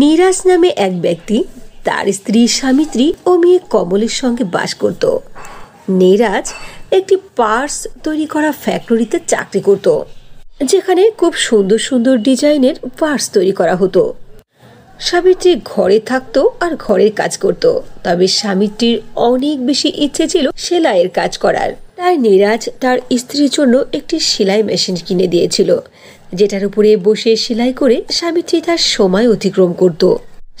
নিরাজ নামে এক ব্যক্তি তার স্ত্রী স্বামিত্রী ও মেয়ে কমলের সঙ্গে বাস করত নিরাজ একটি পার্স তৈরি করা ফ্যাক্টরিতে চাকরি করত যেখানে খুব সুন্দর সুন্দর ডিজাইনের পার্স তৈরি করা হতো সাবিত্রী ঘরে থাকতো আর ঘরের কাজ করত তবে স্বামীটির অনেক বেশি ইচ্ছে ছিল সেলাইয়ের কাজ করার তাই নিরাজ তার স্ত্রীর জন্য একটি সেলাই মেশিন কিনে দিয়েছিল যেটার উপরে বসে সেলাই করে স্বামীত্রী তার সময় অতিক্রম করত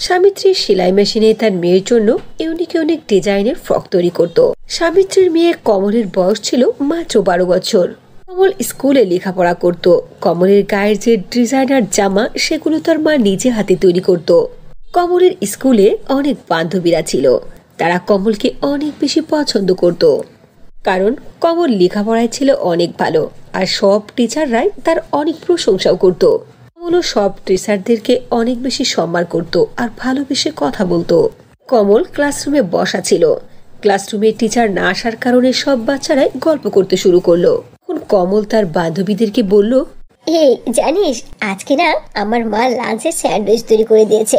স্বামীত্রীর সেলাই মেশিনে তার মেয়ের জন্য ইউনিক ইউনিক ডিজাইনের ফ্রক তৈরি করত স্বামীত্রীর মেয়ে কমলের বয়স ছিল মাত্র বারো বছর কমল স্কুলে লেখাপড়া করত কমলের গায়ের যে ডিজাইনার জামা সেগুলো তার মা নিজে হাতে তৈরি করত কমলের স্কুলে অনেক বান্ধবীরা ছিল তারা কমলকে অনেক বেশি পছন্দ করত কারণ কমল লেখাপড়ায় ছিল অনেক ভালো আর সব টিচাররাই তার অনেক প্রশংসাও করত কমলও সব টিচারদেরকে অনেক বেশি সম্মান করত আর ভালোবেসে কথা বলতো কমল ক্লাসরুমে বসা ছিল ক্লাসরুমে টিচার না আসার কারণে সব বাচ্চারাই গল্প করতে শুরু করলো তখন কমল তার বান্ধবীদেরকে বলল এই জানিস আজকে না আমার মা লাঞ্চে স্যান্ডউইচ তৈরি করে দিয়েছে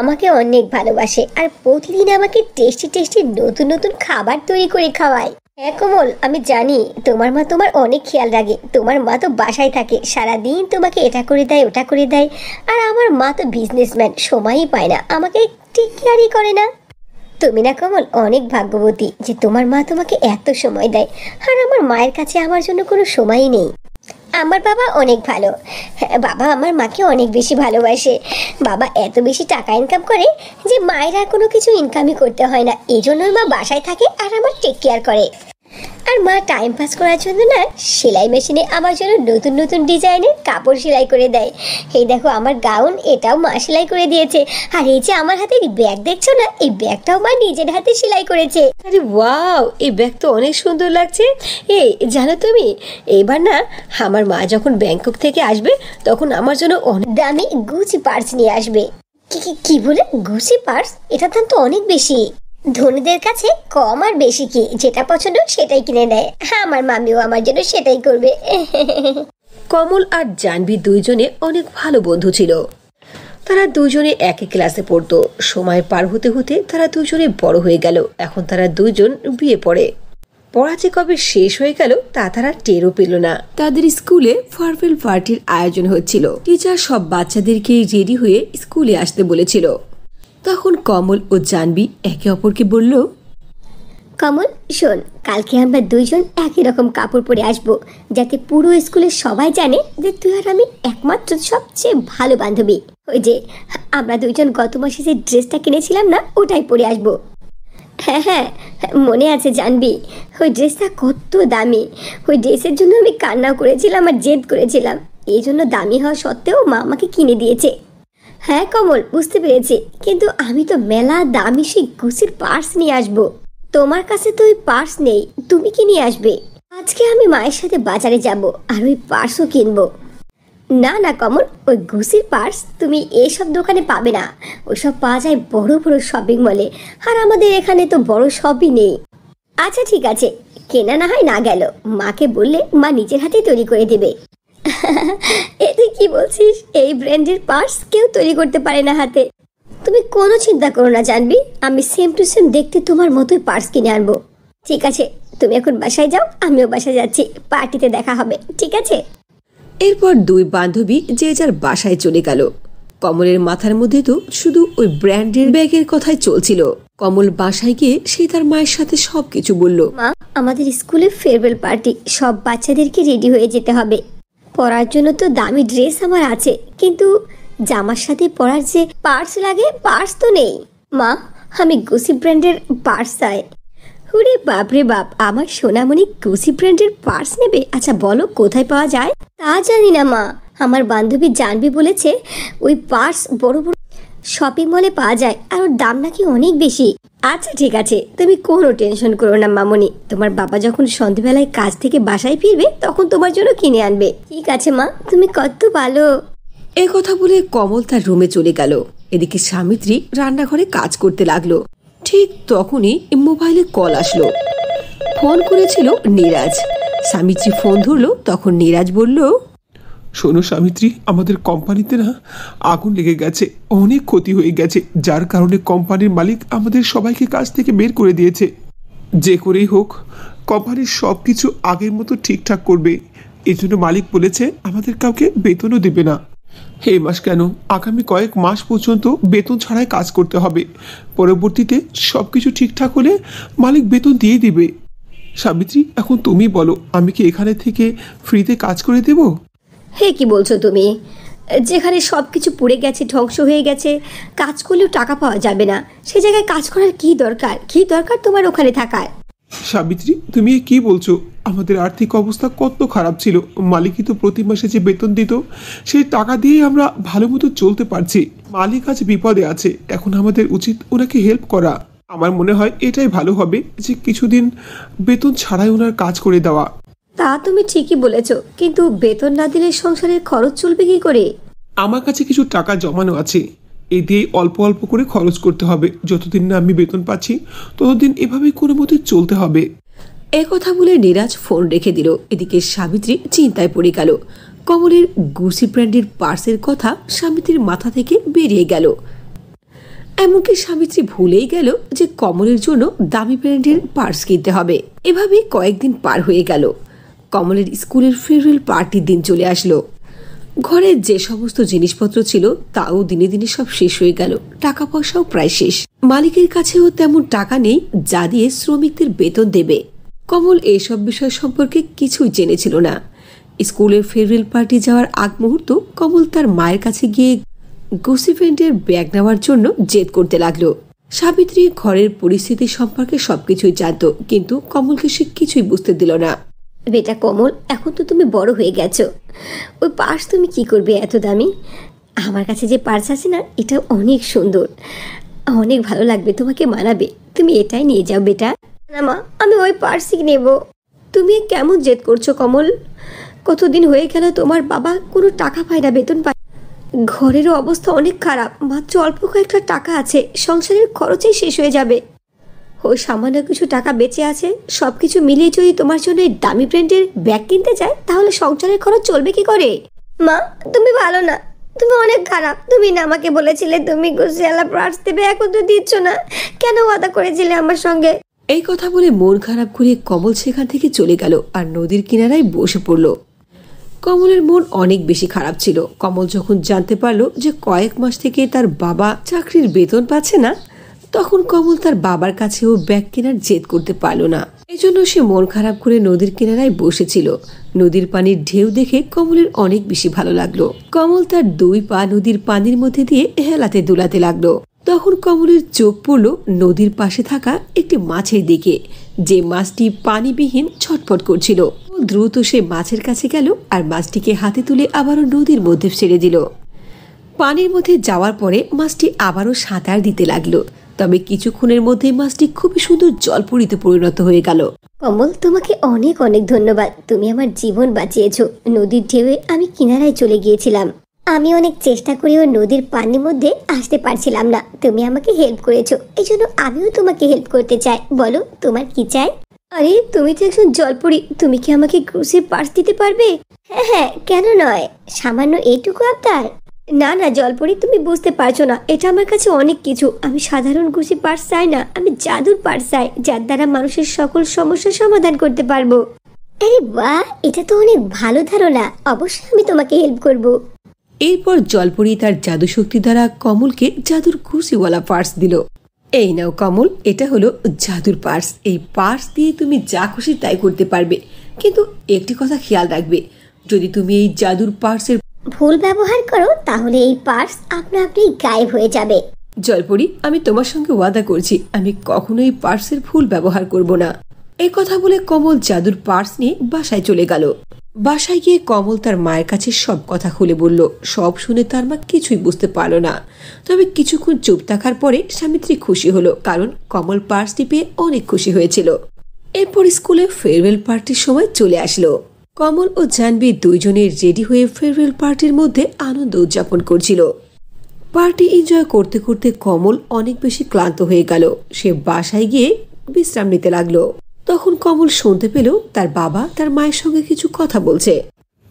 আমাকে অনেক ভালোবাসে আর প্রতিদিন আমাকে টেস্টি টেস্টি নতুন নতুন খাবার তৈরি করে খাওয়ায় হ্যাঁ কোমল আমি জানি তোমার মা তোমার অনেক খেয়াল রাখে তোমার মা তো বাসায় থাকে সারাদিন তোমাকে এটা করে দেয় ওটা করে দেয় আর আমার মা তো বিজনেসম্যান সময়ই পায় না আমাকে ঠিক কেয়ারই করে না তুমি না কমল অনেক ভাগ্যবতী যে তোমার মা তোমাকে এত সময় দেয় আর আমার মায়ের কাছে আমার জন্য কোনো সময়ই নেই আমার বাবা অনেক ভালো হ্যাঁ, বাবা আমার মাকে অনেক বেশি ভালোবাসে বাবা এত বেশি টাকা ইনকাম করে যে মায়ের আর কোনো কিছু ইনকামই করতে হয় না এজন্যই মা বাসায় থাকে আর আমার টেক কেয়ার করে আর মা টাইম পাস করার জন্য না সেলাই মেশিনে আমার জন্য নতুন নতুন ডিজাইনের কাপড় সেলাই করে দেয় এই দেখো আমার গাউন এটাও মা সেলাই করে দিয়েছে আর এই যে আমার হাতে ব্যাগ দেখছো না এই ব্যাগটাও মা নিজের হাতে সেলাই করেছে আরে ওয়াও এই ব্যাগ তো অনেক সুন্দর লাগছে এই জানো তুমি এবার না আমার মা যখন ব্যাংকক থেকে আসবে তখন আমার জন্য অনেক দামি গুচি পার্স নিয়ে আসবে কি কি বলে গুচি পার্স এটা তো অনেক বেশি ধনীদের কাছে কম আর বেশি কি যেটা পছন্দ সেটাই কিনে নেয় আমার মামিও আমার জন্য সেটাই করবে কমল আর জানবি দুইজনে অনেক ভালো বন্ধু ছিল তারা দুজনে একই ক্লাসে পড়তো সময় পার হতে হতে তারা দুজনে বড় হয়ে গেল এখন তারা দুজন বিয়ে পড়ে পড়া যে কবে শেষ হয়ে গেল তা তারা টেরও পেল না তাদের স্কুলে ফারফেল পার্টির আয়োজন হচ্ছিল টিচার সব বাচ্চাদেরকে রেডি হয়ে স্কুলে আসতে বলেছিল তখন কমল ও জানবি একে অপরকে বলল কমল শোন কালকে আমরা দুইজন একই রকম কাপড় পরে আসব যাতে পুরো স্কুলে সবাই জানে যে তুই আর আমি একমাত্র সবচেয়ে ভালো বান্ধবী ওই যে আমরা দুইজন গত মাসে যে ড্রেসটা কিনেছিলাম না ওটাই পরে আসব হ্যাঁ হ্যাঁ মনে আছে জানবি ওই ড্রেসটা কত দামি ওই ড্রেসের জন্য আমি কান্না করেছিলাম আর জেদ করেছিলাম এই জন্য দামি হওয়া সত্ত্বেও মা আমাকে কিনে দিয়েছে হ্যাঁ কমল বুঝতে পেরেছি কিন্তু আমি তো মেলা দামি সেই গুছির পার্স নিয়ে আসবো তোমার কাছে তো ওই পার্স নেই তুমি কি নিয়ে আসবে আজকে আমি মায়ের সাথে বাজারে যাব আর ওই পার্সও কিনবো না না কমল ওই ঘুষির পার্স তুমি এসব দোকানে পাবে না ওইসব পাওয়া যায় বড় বড় শপিং মলে আর আমাদের এখানে তো বড় শপই নেই আচ্ছা ঠিক আছে কেনা না হয় না গেল মাকে বললে মা নিজের হাতেই তৈরি করে দেবে এতে কি বলছিস এই ব্র্যান্ডের পার্স কেউ তৈরি করতে পারে না হাতে তুমি কোনো চিন্তা করো না জানবি আমি সেম টু সেম দেখতে তোমার মতোই পার্স কিনে আনবো ঠিক আছে তুমি এখন বাসায় যাও আমিও বাসায় যাচ্ছি পার্টিতে দেখা হবে ঠিক আছে এরপর দুই বান্ধবী যে যার বাসায় চলে গেল কমলের মাথার মধ্যে তো শুধু ওই ব্র্যান্ডের ব্যাগের কথাই চলছিল কমল বাসায় গিয়ে সে তার মায়ের সাথে সবকিছু বলল মা আমাদের স্কুলে ফেয়ারওয়েল পার্টি সব বাচ্চাদেরকে রেডি হয়ে যেতে হবে পরার জন্য তো দামি ড্রেস আমার আছে কিন্তু জামার সাথে পরার যে পার্স লাগে পার্স তো নেই মা আমি গুসি ব্র্যান্ডের পার্স চাই হুরে বাপরে বাপ আমার সোনামণি গুসি ব্র্যান্ডের পার্স নেবে আচ্ছা বলো কোথায় পাওয়া যায় তা জানি না মা আমার বান্ধবী জানবি বলেছে ওই পার্স বড় বড় শপিং মলে পাওয়া যায় আর ওর দাম নাকি অনেক বেশি আচ্ছা ঠিক আছে তুমি কোনো টেনশন করো না মামনি তোমার বাবা যখন সন্ধ্যেবেলায় কাজ থেকে বাসায় ফিরবে তখন তোমার জন্য কিনে আনবে ঠিক আছে মা তুমি কত ভালো এ কথা বলে কমল তার রুমে চলে গেল এদিকে সামিত্রী রান্নাঘরে কাজ করতে লাগলো ঠিক তখনই মোবাইলে কল আসলো ফোন করেছিল নীরাজ সামিত্রী ফোন ধরলো তখন নীরাজ বলল শোনো সামিত্রী আমাদের কোম্পানিতে না আগুন লেগে গেছে অনেক ক্ষতি হয়ে গেছে যার কারণে কোম্পানির মালিক আমাদের সবাইকে কাজ থেকে বের করে দিয়েছে যে করেই হোক কোম্পানির সব কিছু আগের মতো ঠিকঠাক করবে এজন্য মালিক বলেছে আমাদের কাউকে বেতনও দেবে না হে মাস কেন আগামী কয়েক মাস পর্যন্ত বেতন ছাড়াই কাজ করতে হবে পরবর্তীতে সব কিছু ঠিকঠাক হলে মালিক বেতন দিয়ে দিবে সাবিত্রী এখন তুমি বলো আমি কি এখানে থেকে ফ্রিতে কাজ করে দেবো হে কি বলছো তুমি যেখানে সব কিছু পুড়ে গেছে ধ্বংস হয়ে গেছে কাজ করলেও টাকা পাওয়া যাবে না সে জায়গায় কাজ করার কি দরকার কি দরকার তোমার ওখানে থাকার সাবিত্রী তুমি কি বলছো আমাদের আর্থিক অবস্থা কত খারাপ ছিল মালিকই তো প্রতি মাসে যে বেতন দিত সেই টাকা দিয়েই আমরা ভালো মতো চলতে পারছি মালিক আজ বিপদে আছে এখন আমাদের উচিত ওনাকে হেল্প করা আমার মনে হয় এটাই ভালো হবে যে কিছুদিন বেতন ছাড়াই ওনার কাজ করে দেওয়া তা তুমি ঠিকই বলেছ কিন্তু বেতন না দিলে সংসারের খরচ চলবে কি করে আমার কাছে কিছু টাকা জমানো আছে এ দিয়ে অল্প অল্প করে খরচ করতে হবে যতদিন না আমি বেতন পাচ্ছি ততদিন এভাবে কোনো মতে চলতে হবে এ কথা বলে নিরাজ ফোন রেখে দিল এদিকে সাবিত্রী চিন্তায় পড়ে গেল কমলের গুসি ব্র্যান্ডের পার্সের কথা সাবিত্রীর মাথা থেকে বেরিয়ে গেল এমনকি সাবিত্রী ভুলেই গেল যে কমলের জন্য দামি ব্র্যান্ডের পার্স কিনতে হবে এভাবে কয়েকদিন পার হয়ে গেল কমলের স্কুলের ফেয়ারওয়েল পার্টির দিন চলে আসলো ঘরে যে সমস্ত জিনিসপত্র ছিল তাও দিনে দিনে সব শেষ হয়ে গেল টাকা পয়সাও প্রায় শেষ মালিকের কাছেও তেমন টাকা নেই যা দিয়ে শ্রমিকদের বেতন দেবে কমল এসব বিষয় সম্পর্কে কিছুই জেনেছিল না স্কুলের ফেয়ারওয়েল পার্টি যাওয়ার আগ মুহূর্ত কমল তার মায়ের কাছে গিয়ে গুসিফেন্টের ব্যাগ নেওয়ার জন্য জেদ করতে লাগল সাবিত্রী ঘরের পরিস্থিতি সম্পর্কে সবকিছুই জানত কিন্তু কমলকে সে কিছুই বুঝতে দিল না বেটা কমল এখন তো তুমি বড় হয়ে গেছো ওই পার্স তুমি কি করবে এত দামি আমার কাছে যে পার্স আছে না এটা অনেক সুন্দর অনেক ভালো লাগবে তোমাকে মানাবে তুমি এটাই নিয়ে যাও বেটা না মা আমি ওই পার্সই নেব তুমি কেমন জেদ করছো কমল কতদিন হয়ে গেল তোমার বাবা কোনো টাকা পায় না বেতন পায় ঘরেরও অবস্থা অনেক খারাপ মাত্র অল্প কয়েকটা টাকা আছে সংসারের খরচেই শেষ হয়ে যাবে ওই সামান্য কিছু টাকা বেঁচে আছে সব কিছু মিলিয়ে যদি তোমার জন্য দামি ব্র্যান্ডের ব্যাগ কিনতে চায় তাহলে সংসারের খরচ চলবে কি করে মা তুমি ভালো না তুমি অনেক খারাপ তুমি না আমাকে বলেছিলে তুমি গুসিয়ালা ব্রাশ দেবে এখন তো দিচ্ছ না কেন ওয়াদা করেছিলে আমার সঙ্গে এই কথা বলে মন খারাপ করে কমল সেখান থেকে চলে গেল আর নদীর কিনারায় বসে পড়ল কমলের মন অনেক বেশি খারাপ ছিল কমল যখন জানতে পারল যে কয়েক মাস থেকে তার বাবা চাকরির বেতন পাচ্ছে না তখন কমল তার বাবার কাছেও ব্যাগ কেনার জেদ করতে পারল না এজন্য সে মন খারাপ করে নদীর কিনারায় বসেছিল নদীর পানির ঢেউ দেখে কমলের অনেক বেশি ভালো লাগলো কমল তার দুই পা নদীর পানির মধ্যে দিয়ে হেলাতে দুলাতে লাগলো তখন কমলের চোখ পড়ল নদীর পাশে থাকা একটি মাছের দিকে যে মাছটি পানিবিহীন ছটফট করছিল দ্রুত সে মাছের কাছে গেল আর মাছটিকে হাতে তুলে আবারও নদীর মধ্যে ছেড়ে দিল পানির মধ্যে যাওয়ার পরে মাছটি আবারও সাঁতার দিতে লাগলো তবে কিছুক্ষণের মধ্যেই মাছটি খুবই সুন্দর জলপুরিতে পরিণত হয়ে গেল কমল তোমাকে অনেক অনেক ধন্যবাদ তুমি আমার জীবন বাঁচিয়েছ নদীর ঢেউয়ে আমি কিনারায় চলে গিয়েছিলাম আমি অনেক চেষ্টা করেও নদীর পানির মধ্যে আসতে পারছিলাম না তুমি আমাকে হেল্প করেছো এই জন্য আমিও তোমাকে হেল্প করতে চাই বলো তোমার কি চাই আরে তুমি তো একজন জলপুরি তুমি কি আমাকে ক্রুসের পার্স দিতে পারবে হ্যাঁ হ্যাঁ কেন নয় সামান্য এইটুকু আবদার না না জলপরি তুমি বুঝতে পারছো না এটা আমার কাছে অনেক কিছু আমি সাধারণ খুশি পার্স চাই না আমি জাদুর পার্স চাই যার দ্বারা মানুষের সকল সমস্যার সমাধান করতে পারবো আরে বাহ এটা তো অনেক ভালো ধারণা অবশ্যই আমি তোমাকে হেল্প করব এরপর জলপরি তার জাদু শক্তি দ্বারা কমলকে জাদুর খুশিওয়ালা পার্স দিল এই নাও কমল এটা হলো জাদুর পার্স এই পার্স দিয়ে তুমি যা খুশি তাই করতে পারবে কিন্তু একটি কথা খেয়াল রাখবে যদি তুমি এই জাদুর পার্সের ভুল ব্যবহার করো তাহলে এই পার্স আপনা আপনি গায়েব হয়ে যাবে জলপরি আমি তোমার সঙ্গে ওয়াদা করছি আমি কখনো এই পার্সের ভুল ব্যবহার করব না এই কথা বলে কমল জাদুর পার্স নিয়ে বাসায় চলে গেল বাসায় গিয়ে কমল তার মায়ের কাছে সব কথা খুলে বলল সব শুনে তার মা কিছুই বুঝতে পারল না তবে কিছুক্ষণ চুপ থাকার পরে স্বামীত্রী খুশি হলো কারণ কমল পার্সটি পেয়ে অনেক খুশি হয়েছিল এরপর স্কুলে ফেয়ারওয়েল পার্টির সময় চলে আসলো কমল ও জানবি দুইজনে রেডি হয়ে ফেয়ারওয়েল পার্টির মধ্যে আনন্দ উদযাপন করছিল পার্টি এনজয় করতে করতে কমল অনেক বেশি ক্লান্ত হয়ে গেল সে বাসায় গিয়ে বিশ্রাম নিতে লাগলো তখন কমল শুনতে পেল তার বাবা তার মায়ের সঙ্গে কিছু কথা বলছে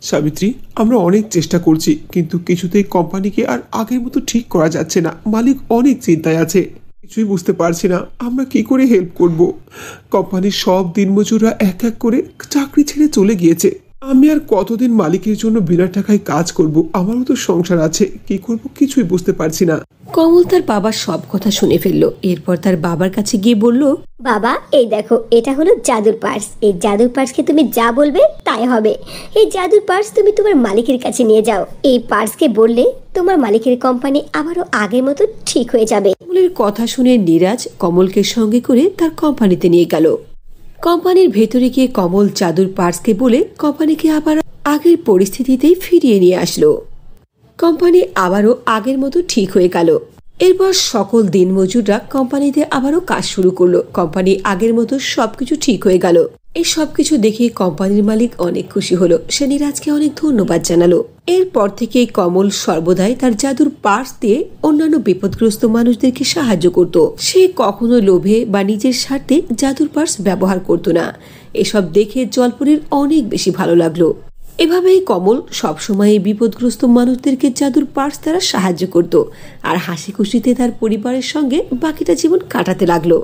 সাবিত্রী আমরা অনেক চেষ্টা করছি কিন্তু কিছুতেই কোম্পানিকে আর আগের মতো ঠিক করা যাচ্ছে না মালিক অনেক চিন্তায় আছে কিছুই বুঝতে পারছি না আমরা কি করে হেল্প করব কোম্পানির সব দিনমজুররা এক এক করে চাকরি ছেড়ে চলে গিয়েছে আমি আর কতদিন মালিকের জন্য বিনা টাকায় কাজ করব আমারও তো সংসার আছে কি করব কিছুই বুঝতে পারছি না কমল তার বাবার সব কথা শুনে ফেলল এরপর তার বাবার কাছে গিয়ে বলল বাবা এই দেখো এটা হলো জাদুর পার্স এই জাদুর পার্সকে তুমি যা বলবে তাই হবে এই জাদুর পার্স তুমি তোমার মালিকের কাছে নিয়ে যাও এই পার্সকে বললে তোমার মালিকের কোম্পানি আবারও আগের মতো ঠিক হয়ে যাবে কমলের কথা শুনে নীরাজ কমলকে সঙ্গে করে তার কোম্পানিতে নিয়ে গেল কোম্পানির ভেতরে গিয়ে কমল চাদুর পার্সকে বলে কোম্পানিকে আবার আগের পরিস্থিতিতেই ফিরিয়ে নিয়ে আসলো কোম্পানি আবারও আগের মতো ঠিক হয়ে গেল এরপর সকল দিন মজুররা কোম্পানিতে আবারও কাজ শুরু করলো কোম্পানি আগের মতো সবকিছু ঠিক হয়ে গেল এই সব কিছু দেখে কোম্পানির মালিক অনেক খুশি হলো সে নিরাজকে অনেক ধন্যবাদ জানালো এরপর থেকে কমল সর্বদাই তার জাদুর পার্স দিয়ে অন্যান্য বিপদগ্রস্ত মানুষদেরকে সাহায্য করত সে কখনো লোভে বা নিজের স্বার্থে জাদুর পার্স ব্যবহার করত না এসব দেখে জলপুরের অনেক বেশি ভালো লাগলো এভাবেই কমল সবসময় বিপদগ্রস্ত মানুষদেরকে জাদুর পার্স দ্বারা সাহায্য করত আর হাসি খুশিতে তার পরিবারের সঙ্গে বাকিটা জীবন কাটাতে লাগলো